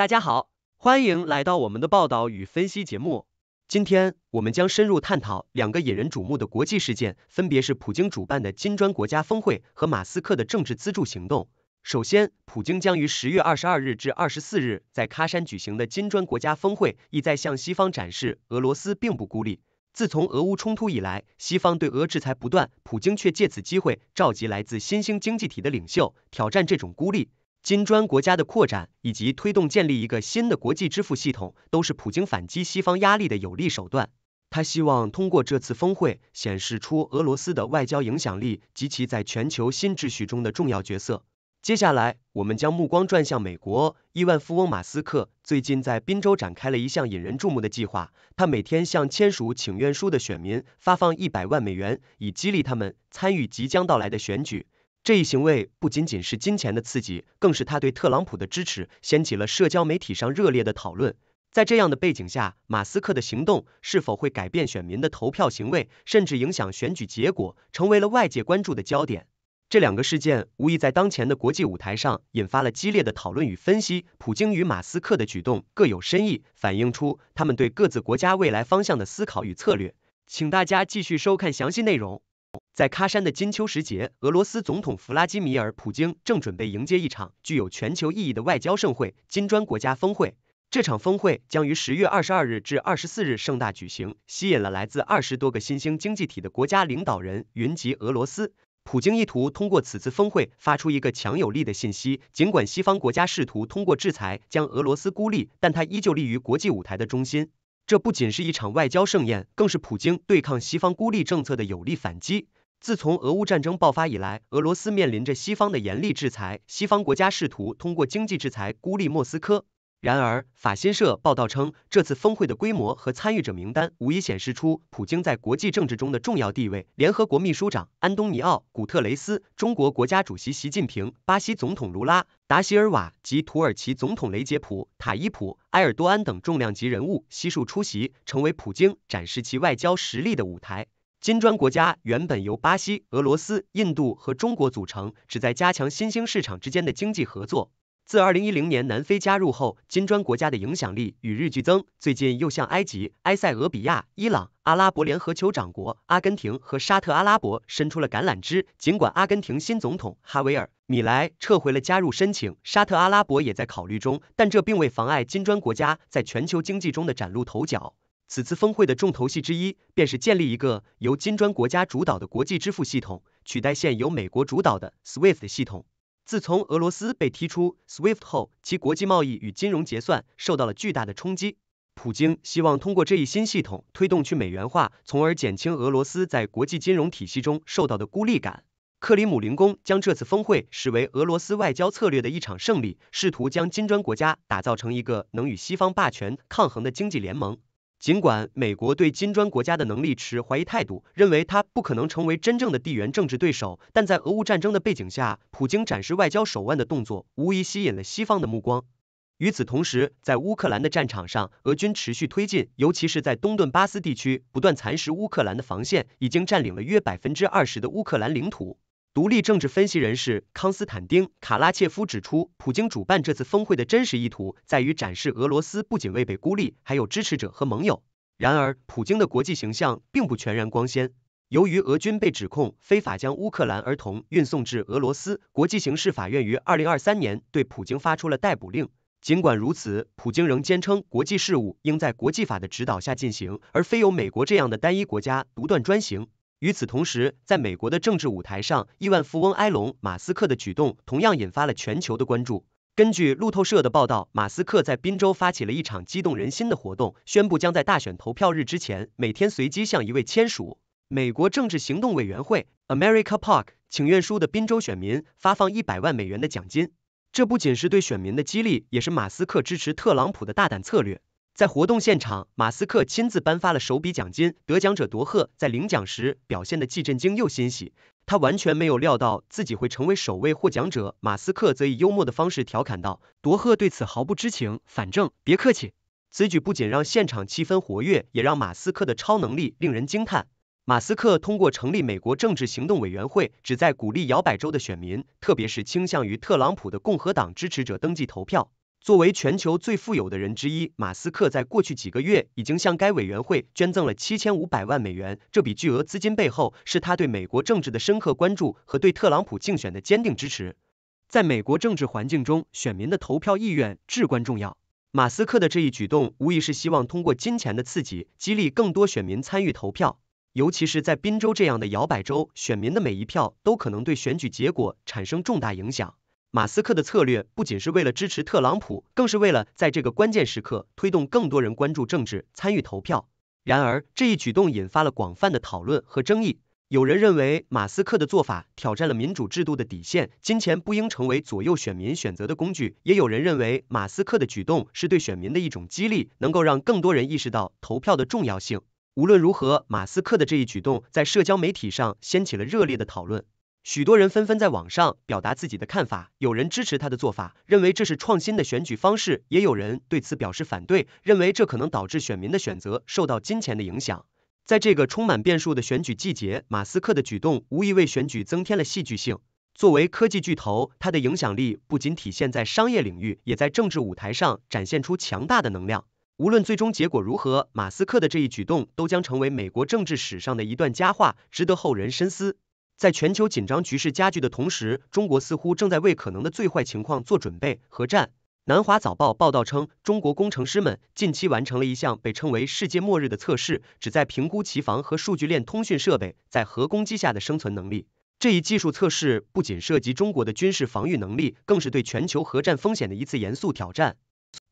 大家好，欢迎来到我们的报道与分析节目。今天我们将深入探讨两个引人瞩目的国际事件，分别是普京主办的金砖国家峰会和马斯克的政治资助行动。首先，普京将于十月二十二日至二十四日在喀山举行的金砖国家峰会，意在向西方展示俄罗斯并不孤立。自从俄乌冲突以来，西方对俄制裁不断，普京却借此机会召集来自新兴经济体的领袖，挑战这种孤立。金砖国家的扩展以及推动建立一个新的国际支付系统，都是普京反击西方压力的有力手段。他希望通过这次峰会，显示出俄罗斯的外交影响力及其在全球新秩序中的重要角色。接下来，我们将目光转向美国亿万富翁马斯克，最近在宾州展开了一项引人注目的计划，他每天向签署请愿书的选民发放一百万美元，以激励他们参与即将到来的选举。这一行为不仅仅是金钱的刺激，更是他对特朗普的支持，掀起了社交媒体上热烈的讨论。在这样的背景下，马斯克的行动是否会改变选民的投票行为，甚至影响选举结果，成为了外界关注的焦点。这两个事件无疑在当前的国际舞台上引发了激烈的讨论与分析。普京与马斯克的举动各有深意，反映出他们对各自国家未来方向的思考与策略。请大家继续收看详细内容。在喀山的金秋时节，俄罗斯总统弗拉基米尔·普京正准备迎接一场具有全球意义的外交盛会——金砖国家峰会。这场峰会将于十月二十二日至二十四日盛大举行，吸引了来自二十多个新兴经济体的国家领导人云集俄罗斯。普京意图通过此次峰会发出一个强有力的信息：尽管西方国家试图通过制裁将俄罗斯孤立，但他依旧立于国际舞台的中心。这不仅是一场外交盛宴，更是普京对抗西方孤立政策的有力反击。自从俄乌战争爆发以来，俄罗斯面临着西方的严厉制裁，西方国家试图通过经济制裁孤立莫斯科。然而，法新社报道称，这次峰会的规模和参与者名单无疑显示出普京在国际政治中的重要地位。联合国秘书长安东尼奥·古特雷斯、中国国家主席习近平、巴西总统卢拉·达席尔瓦及土耳其总统雷杰普·塔伊普·埃尔多安等重量级人物悉数出席，成为普京展示其外交实力的舞台。金砖国家原本由巴西、俄罗斯、印度和中国组成，旨在加强新兴市场之间的经济合作。自二零一零年南非加入后，金砖国家的影响力与日俱增。最近又向埃及、埃塞俄比亚、伊朗、阿拉伯联合酋长国、阿根廷和沙特阿拉伯伸出了橄榄枝。尽管阿根廷新总统哈维尔·米莱撤回了加入申请，沙特阿拉伯也在考虑中，但这并未妨碍金砖国家在全球经济中的崭露头角。此次峰会的重头戏之一，便是建立一个由金砖国家主导的国际支付系统，取代现由美国主导的 SWIFT 系统。自从俄罗斯被踢出 SWIFT 后，其国际贸易与金融结算受到了巨大的冲击。普京希望通过这一新系统推动去美元化，从而减轻俄罗斯在国际金融体系中受到的孤立感。克里姆林宫将这次峰会视为俄罗斯外交策略的一场胜利，试图将金砖国家打造成一个能与西方霸权抗衡的经济联盟。尽管美国对金砖国家的能力持怀疑态度，认为它不可能成为真正的地缘政治对手，但在俄乌战争的背景下，普京展示外交手腕的动作无疑吸引了西方的目光。与此同时，在乌克兰的战场上，俄军持续推进，尤其是在东顿巴斯地区不断蚕食乌克兰的防线，已经占领了约百分之二十的乌克兰领土。独立政治分析人士康斯坦丁·卡拉切夫指出，普京主办这次峰会的真实意图在于展示俄罗斯不仅未被孤立，还有支持者和盟友。然而，普京的国际形象并不全然光鲜。由于俄军被指控非法将乌克兰儿童运送至俄罗斯，国际刑事法院于二零二三年对普京发出了逮捕令。尽管如此，普京仍坚称国际事务应在国际法的指导下进行，而非由美国这样的单一国家独断专行。与此同时，在美国的政治舞台上，亿万富翁埃隆·马斯克的举动同样引发了全球的关注。根据路透社的报道，马斯克在宾州发起了一场激动人心的活动，宣布将在大选投票日之前，每天随机向一位签署美国政治行动委员会 （America p a r k 请愿书的宾州选民发放一百万美元的奖金。这不仅是对选民的激励，也是马斯克支持特朗普的大胆策略。在活动现场，马斯克亲自颁发了首笔奖金，得奖者多赫在领奖时表现的既震惊又欣喜，他完全没有料到自己会成为首位获奖者。马斯克则以幽默的方式调侃道：“多赫对此毫不知情，反正别客气。”此举不仅让现场气氛活跃，也让马斯克的超能力令人惊叹。马斯克通过成立美国政治行动委员会，旨在鼓励摇摆州的选民，特别是倾向于特朗普的共和党支持者登记投票。作为全球最富有的人之一，马斯克在过去几个月已经向该委员会捐赠了七千五百万美元。这笔巨额资金背后，是他对美国政治的深刻关注和对特朗普竞选的坚定支持。在美国政治环境中，选民的投票意愿至关重要。马斯克的这一举动，无疑是希望通过金钱的刺激，激励更多选民参与投票。尤其是在宾州这样的摇摆州，选民的每一票都可能对选举结果产生重大影响。马斯克的策略不仅是为了支持特朗普，更是为了在这个关键时刻推动更多人关注政治、参与投票。然而，这一举动引发了广泛的讨论和争议。有人认为马斯克的做法挑战了民主制度的底线，金钱不应成为左右选民选择的工具；也有人认为马斯克的举动是对选民的一种激励，能够让更多人意识到投票的重要性。无论如何，马斯克的这一举动在社交媒体上掀起了热烈的讨论。许多人纷纷在网上表达自己的看法，有人支持他的做法，认为这是创新的选举方式；也有人对此表示反对，认为这可能导致选民的选择受到金钱的影响。在这个充满变数的选举季节，马斯克的举动无疑为选举增添了戏剧性。作为科技巨头，他的影响力不仅体现在商业领域，也在政治舞台上展现出强大的能量。无论最终结果如何，马斯克的这一举动都将成为美国政治史上的一段佳话，值得后人深思。在全球紧张局势加剧的同时，中国似乎正在为可能的最坏情况做准备。核战。南华早报报道称，中国工程师们近期完成了一项被称为“世界末日”的测试，旨在评估其防和数据链通讯设备在核攻击下的生存能力。这一技术测试不仅涉及中国的军事防御能力，更是对全球核战风险的一次严肃挑战。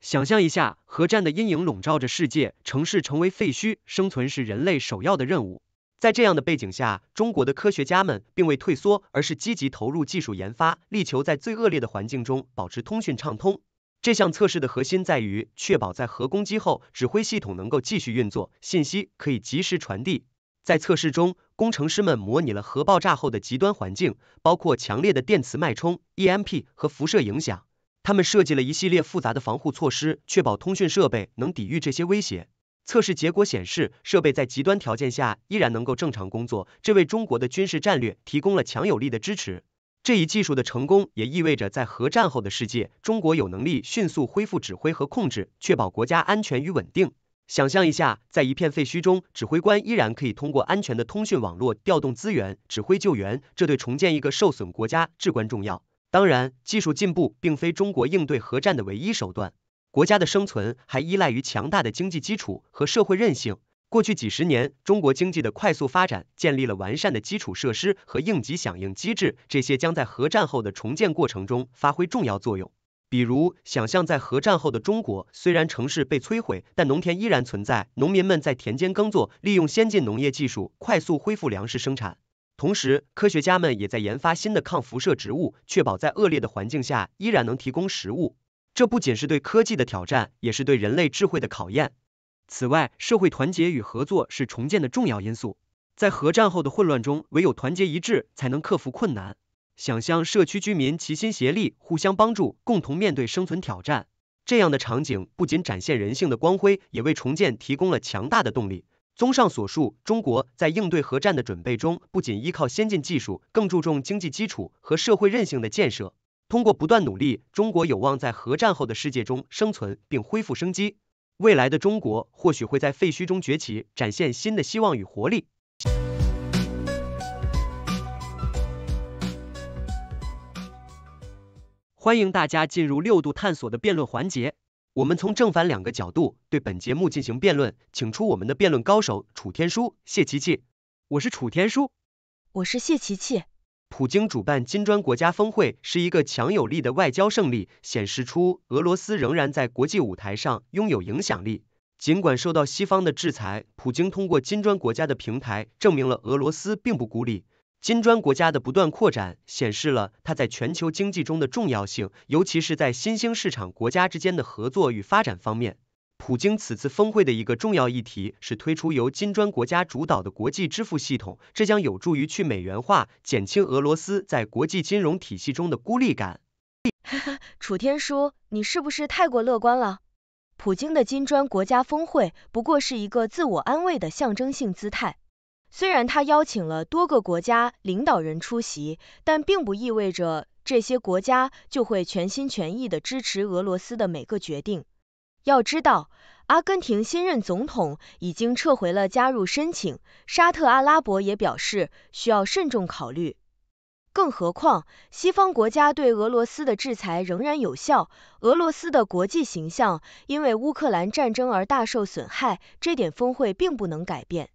想象一下，核战的阴影笼罩着世界，城市成为废墟，生存是人类首要的任务。在这样的背景下，中国的科学家们并未退缩，而是积极投入技术研发，力求在最恶劣的环境中保持通讯畅通。这项测试的核心在于确保在核攻击后，指挥系统能够继续运作，信息可以及时传递。在测试中，工程师们模拟了核爆炸后的极端环境，包括强烈的电磁脉冲 （EMP） 和辐射影响。他们设计了一系列复杂的防护措施，确保通讯设备能抵御这些威胁。测试结果显示，设备在极端条件下依然能够正常工作，这为中国的军事战略提供了强有力的支持。这一技术的成功也意味着，在核战后的世界，中国有能力迅速恢复指挥和控制，确保国家安全与稳定。想象一下，在一片废墟中，指挥官依然可以通过安全的通讯网络调动资源，指挥救援，这对重建一个受损国家至关重要。当然，技术进步并非中国应对核战的唯一手段。国家的生存还依赖于强大的经济基础和社会韧性。过去几十年，中国经济的快速发展建立了完善的基础设施和应急响应机制，这些将在核战后的重建过程中发挥重要作用。比如，想象在核战后的中国，虽然城市被摧毁，但农田依然存在，农民们在田间耕作，利用先进农业技术快速恢复粮食生产。同时，科学家们也在研发新的抗辐射植物，确保在恶劣的环境下依然能提供食物。这不仅是对科技的挑战，也是对人类智慧的考验。此外，社会团结与合作是重建的重要因素。在核战后的混乱中，唯有团结一致才能克服困难。想象社区居民齐心协力，互相帮助，共同面对生存挑战，这样的场景不仅展现人性的光辉，也为重建提供了强大的动力。综上所述，中国在应对核战的准备中，不仅依靠先进技术，更注重经济基础和社会韧性的建设。通过不断努力，中国有望在核战后的世界中生存并恢复生机。未来的中国或许会在废墟中崛起，展现新的希望与活力。欢迎大家进入六度探索的辩论环节，我们从正反两个角度对本节目进行辩论，请出我们的辩论高手楚天舒、谢琪琪。我是楚天舒，我是谢琪琪。普京主办金砖国家峰会是一个强有力的外交胜利，显示出俄罗斯仍然在国际舞台上拥有影响力。尽管受到西方的制裁，普京通过金砖国家的平台证明了俄罗斯并不孤立。金砖国家的不断扩展显示了它在全球经济中的重要性，尤其是在新兴市场国家之间的合作与发展方面。普京此次峰会的一个重要议题是推出由金砖国家主导的国际支付系统，这将有助于去美元化，减轻俄罗斯在国际金融体系中的孤立感。楚天舒，你是不是太过乐观了？普京的金砖国家峰会不过是一个自我安慰的象征性姿态。虽然他邀请了多个国家领导人出席，但并不意味着这些国家就会全心全意的支持俄罗斯的每个决定。要知道，阿根廷新任总统已经撤回了加入申请，沙特阿拉伯也表示需要慎重考虑。更何况，西方国家对俄罗斯的制裁仍然有效，俄罗斯的国际形象因为乌克兰战争而大受损害，这点峰会并不能改变。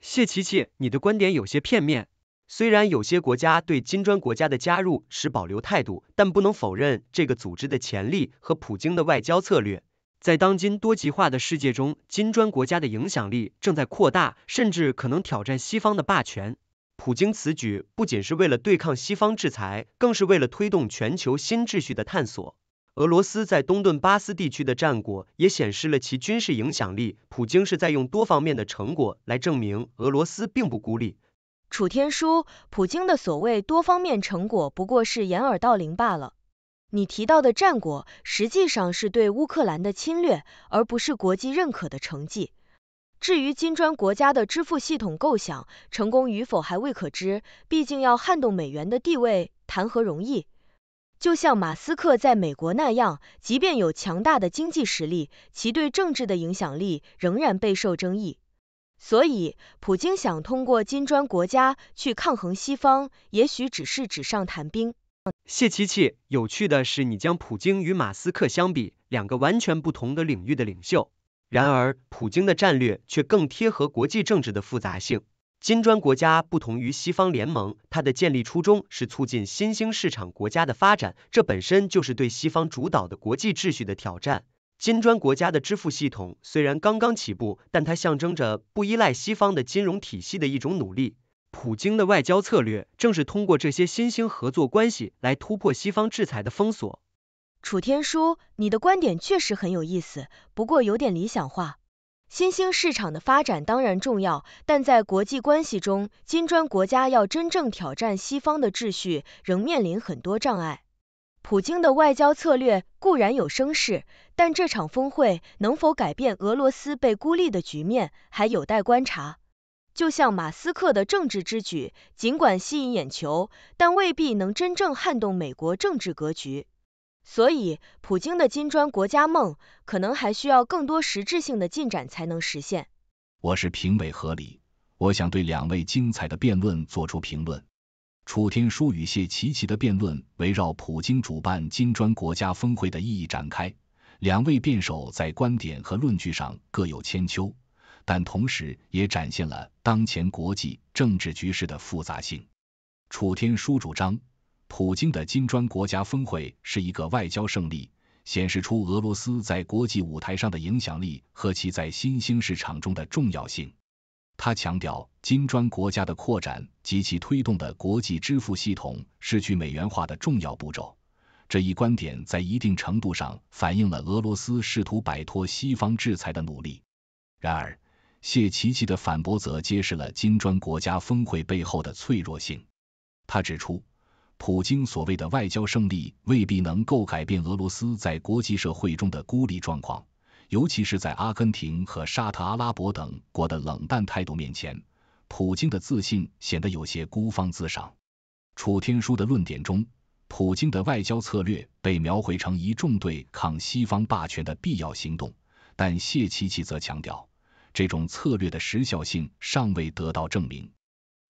谢琪琪，你的观点有些片面。虽然有些国家对金砖国家的加入持保留态度，但不能否认这个组织的潜力和普京的外交策略。在当今多极化的世界中，金砖国家的影响力正在扩大，甚至可能挑战西方的霸权。普京此举不仅是为了对抗西方制裁，更是为了推动全球新秩序的探索。俄罗斯在东顿巴斯地区的战果也显示了其军事影响力。普京是在用多方面的成果来证明俄罗斯并不孤立。楚天舒，普京的所谓多方面成果不过是掩耳盗铃罢了。你提到的战果，实际上是对乌克兰的侵略，而不是国际认可的成绩。至于金砖国家的支付系统构想成功与否，还未可知。毕竟要撼动美元的地位，谈何容易？就像马斯克在美国那样，即便有强大的经济实力，其对政治的影响力仍然备受争议。所以，普京想通过金砖国家去抗衡西方，也许只是纸上谈兵。谢琪琪，有趣的是，你将普京与马斯克相比，两个完全不同的领域的领袖。然而，普京的战略却更贴合国际政治的复杂性。金砖国家不同于西方联盟，它的建立初衷是促进新兴市场国家的发展，这本身就是对西方主导的国际秩序的挑战。金砖国家的支付系统虽然刚刚起步，但它象征着不依赖西方的金融体系的一种努力。普京的外交策略正是通过这些新兴合作关系来突破西方制裁的封锁。楚天舒，你的观点确实很有意思，不过有点理想化。新兴市场的发展当然重要，但在国际关系中，金砖国家要真正挑战西方的秩序，仍面临很多障碍。普京的外交策略固然有声势，但这场峰会能否改变俄罗斯被孤立的局面，还有待观察。就像马斯克的政治之举，尽管吸引眼球，但未必能真正撼动美国政治格局。所以，普京的金砖国家梦可能还需要更多实质性的进展才能实现。我是评委何礼，我想对两位精彩的辩论做出评论。楚天舒与谢奇奇的辩论围绕普京主办金砖国家峰会的意义展开，两位辩手在观点和论据上各有千秋。但同时也展现了当前国际政治局势的复杂性。楚天舒主张，普京的金砖国家峰会是一个外交胜利，显示出俄罗斯在国际舞台上的影响力和其在新兴市场中的重要性。他强调，金砖国家的扩展及其推动的国际支付系统是去美元化的重要步骤。这一观点在一定程度上反映了俄罗斯试图摆脱西方制裁的努力。然而，谢奇奇的反驳则揭示了金砖国家峰会背后的脆弱性。他指出，普京所谓的外交胜利未必能够改变俄罗斯在国际社会中的孤立状况，尤其是在阿根廷和沙特阿拉伯等国的冷淡态度面前，普京的自信显得有些孤芳自赏。楚天书的论点中，普京的外交策略被描绘成一众对抗西方霸权的必要行动，但谢奇奇则强调。这种策略的时效性尚未得到证明。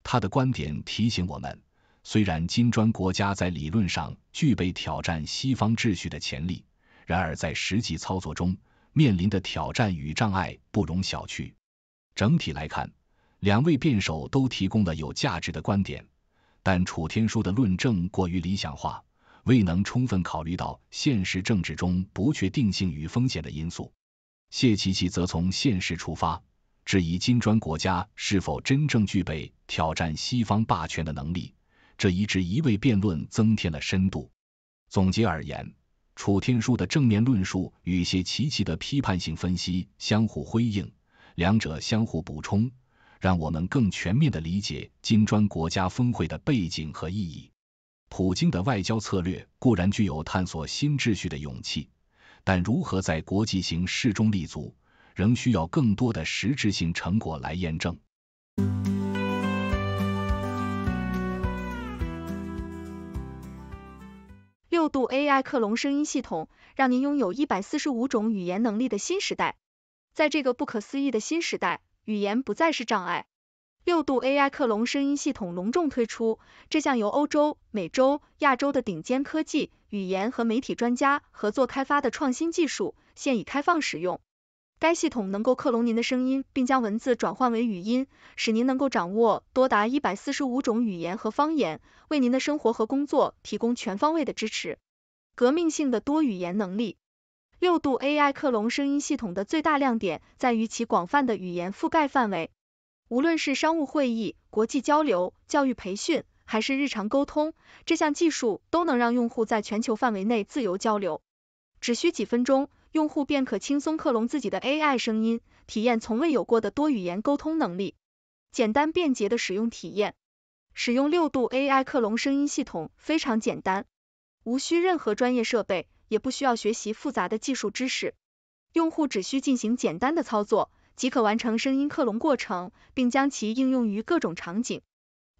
他的观点提醒我们，虽然金砖国家在理论上具备挑战西方秩序的潜力，然而在实际操作中面临的挑战与障碍不容小觑。整体来看，两位辩手都提供了有价值的观点，但楚天舒的论证过于理想化，未能充分考虑到现实政治中不确定性与风险的因素。谢琪琪则从现实出发，质疑金砖国家是否真正具备挑战西方霸权的能力，这一质疑为辩论增添了深度。总结而言，楚天舒的正面论述与谢奇奇的批判性分析相互辉映，两者相互补充，让我们更全面地理解金砖国家峰会的背景和意义。普京的外交策略固然具有探索新秩序的勇气。但如何在国际形势中立足，仍需要更多的实质性成果来验证。六度 AI 克隆声音系统，让您拥有一百四十五种语言能力的新时代。在这个不可思议的新时代，语言不再是障碍。六度 AI 克隆声音系统隆重推出，这项由欧洲、美洲、亚洲的顶尖科技。语言和媒体专家合作开发的创新技术现已开放使用。该系统能够克隆您的声音，并将文字转换为语音，使您能够掌握多达一百四十五种语言和方言，为您的生活和工作提供全方位的支持。革命性的多语言能力。六度 AI 克隆声音系统的最大亮点在于其广泛的语言覆盖范围，无论是商务会议、国际交流、教育培训。还是日常沟通，这项技术都能让用户在全球范围内自由交流。只需几分钟，用户便可轻松克隆自己的 AI 声音，体验从未有过的多语言沟通能力。简单便捷的使用体验，使用六度 AI 克隆声音系统非常简单，无需任何专业设备，也不需要学习复杂的技术知识。用户只需进行简单的操作，即可完成声音克隆过程，并将其应用于各种场景。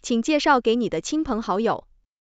请介绍给你的亲朋好友。